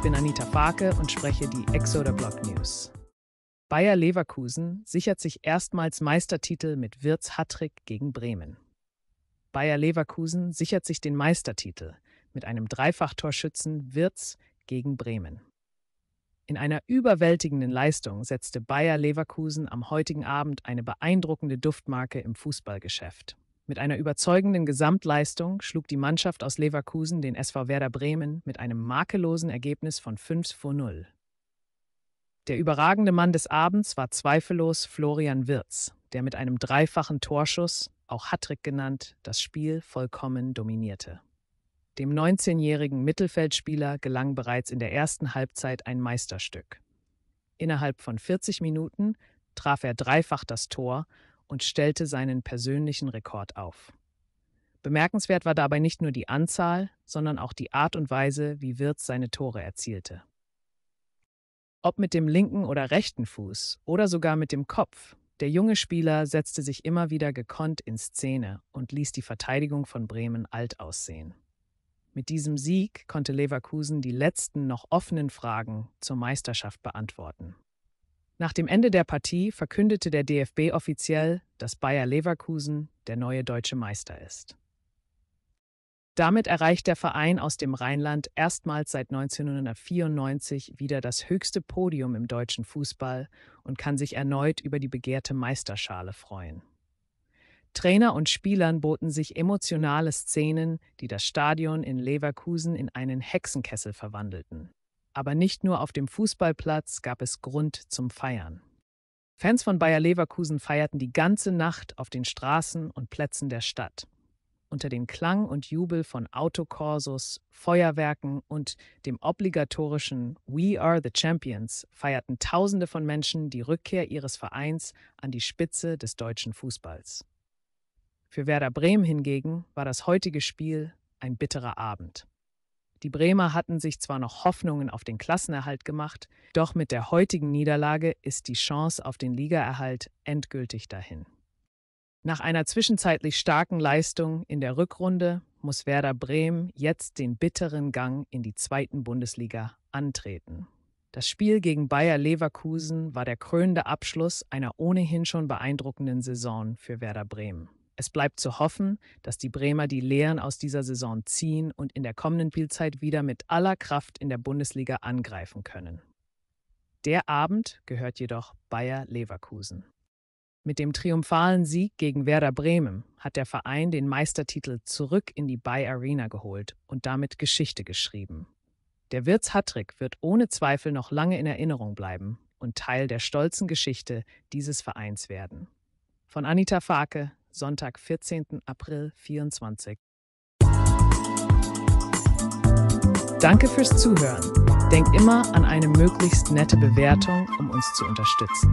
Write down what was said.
Ich bin Anita Farke und spreche die Exoder Blog News. Bayer Leverkusen sichert sich erstmals Meistertitel mit Wirts Hattrick gegen Bremen. Bayer Leverkusen sichert sich den Meistertitel mit einem Dreifachtorschützen Wirts gegen Bremen. In einer überwältigenden Leistung setzte Bayer Leverkusen am heutigen Abend eine beeindruckende Duftmarke im Fußballgeschäft. Mit einer überzeugenden Gesamtleistung schlug die Mannschaft aus Leverkusen den SV Werder Bremen mit einem makellosen Ergebnis von 5 vor 0. Der überragende Mann des Abends war zweifellos Florian Wirz, der mit einem dreifachen Torschuss, auch Hattrick genannt, das Spiel vollkommen dominierte. Dem 19-jährigen Mittelfeldspieler gelang bereits in der ersten Halbzeit ein Meisterstück. Innerhalb von 40 Minuten traf er dreifach das Tor und stellte seinen persönlichen Rekord auf. Bemerkenswert war dabei nicht nur die Anzahl, sondern auch die Art und Weise, wie Wirtz seine Tore erzielte. Ob mit dem linken oder rechten Fuß oder sogar mit dem Kopf, der junge Spieler setzte sich immer wieder gekonnt in Szene und ließ die Verteidigung von Bremen alt aussehen. Mit diesem Sieg konnte Leverkusen die letzten noch offenen Fragen zur Meisterschaft beantworten. Nach dem Ende der Partie verkündete der DFB offiziell, dass Bayer Leverkusen der neue deutsche Meister ist. Damit erreicht der Verein aus dem Rheinland erstmals seit 1994 wieder das höchste Podium im deutschen Fußball und kann sich erneut über die begehrte Meisterschale freuen. Trainer und Spielern boten sich emotionale Szenen, die das Stadion in Leverkusen in einen Hexenkessel verwandelten. Aber nicht nur auf dem Fußballplatz gab es Grund zum Feiern. Fans von Bayer Leverkusen feierten die ganze Nacht auf den Straßen und Plätzen der Stadt. Unter dem Klang und Jubel von Autokorsos, Feuerwerken und dem obligatorischen We Are the Champions feierten Tausende von Menschen die Rückkehr ihres Vereins an die Spitze des deutschen Fußballs. Für Werder Bremen hingegen war das heutige Spiel ein bitterer Abend. Die Bremer hatten sich zwar noch Hoffnungen auf den Klassenerhalt gemacht, doch mit der heutigen Niederlage ist die Chance auf den Ligaerhalt endgültig dahin. Nach einer zwischenzeitlich starken Leistung in der Rückrunde muss Werder Bremen jetzt den bitteren Gang in die zweiten Bundesliga antreten. Das Spiel gegen Bayer Leverkusen war der krönende Abschluss einer ohnehin schon beeindruckenden Saison für Werder Bremen. Es bleibt zu hoffen, dass die Bremer die Lehren aus dieser Saison ziehen und in der kommenden Spielzeit wieder mit aller Kraft in der Bundesliga angreifen können. Der Abend gehört jedoch Bayer Leverkusen. Mit dem triumphalen Sieg gegen Werder Bremen hat der Verein den Meistertitel zurück in die Bay Arena geholt und damit Geschichte geschrieben. Der Wirts Hattrick wird ohne Zweifel noch lange in Erinnerung bleiben und Teil der stolzen Geschichte dieses Vereins werden. Von Anita Farke, Sonntag, 14. April 24. Danke fürs Zuhören. Denk immer an eine möglichst nette Bewertung, um uns zu unterstützen.